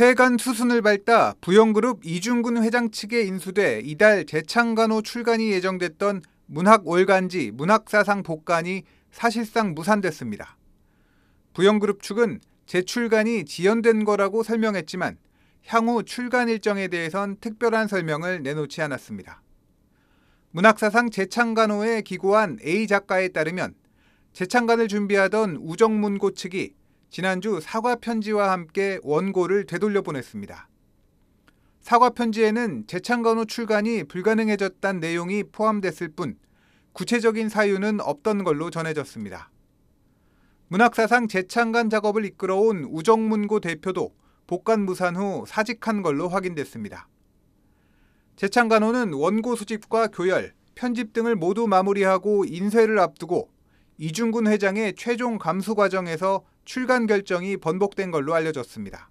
폐간 수순을 밟다 부영그룹 이중근 회장 측에 인수돼 이달 재창간호 출간이 예정됐던 문학 월간지 문학사상 복간이 사실상 무산됐습니다. 부영그룹 측은 재출간이 지연된 거라고 설명했지만 향후 출간 일정에 대해선 특별한 설명을 내놓지 않았습니다. 문학사상 재창간호에 기고한 A 작가에 따르면 재창간을 준비하던 우정문고 측이 지난주 사과 편지와 함께 원고를 되돌려 보냈습니다. 사과 편지에는 재창간호 출간이 불가능해졌다는 내용이 포함됐을 뿐 구체적인 사유는 없던 걸로 전해졌습니다. 문학사상 재창간 작업을 이끌어온 우정문고 대표도 복간 무산 후 사직한 걸로 확인됐습니다. 재창간호는 원고 수집과 교열, 편집 등을 모두 마무리하고 인쇄를 앞두고 이중군 회장의 최종 감수 과정에서 출간 결정이 번복된 걸로 알려졌습니다.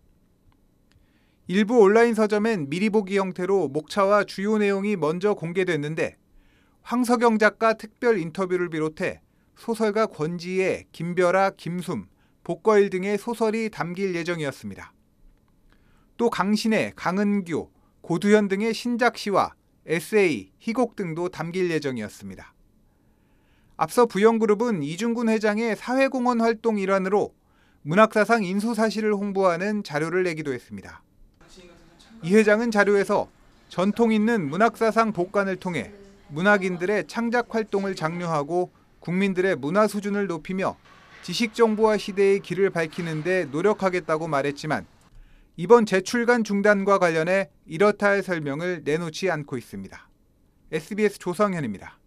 일부 온라인 서점엔 미리 보기 형태로 목차와 주요 내용이 먼저 공개됐는데 황석영 작가 특별 인터뷰를 비롯해 소설가 권지혜, 김별아 김숨, 복거일 등의 소설이 담길 예정이었습니다. 또 강신혜, 강은규, 고두현 등의 신작 시와 에세이, 희곡 등도 담길 예정이었습니다. 앞서 부영그룹은 이중군 회장의 사회공헌 활동 일환으로 문학사상 인수 사실을 홍보하는 자료를 내기도 했습니다. 이 회장은 자료에서 전통 있는 문학사상 복관을 통해 문학인들의 창작 활동을 장려하고 국민들의 문화 수준을 높이며 지식 정보화 시대의 길을 밝히는 데 노력하겠다고 말했지만 이번 제출간 중단과 관련해 이렇다 할 설명을 내놓지 않고 있습니다. SBS 조성현입니다.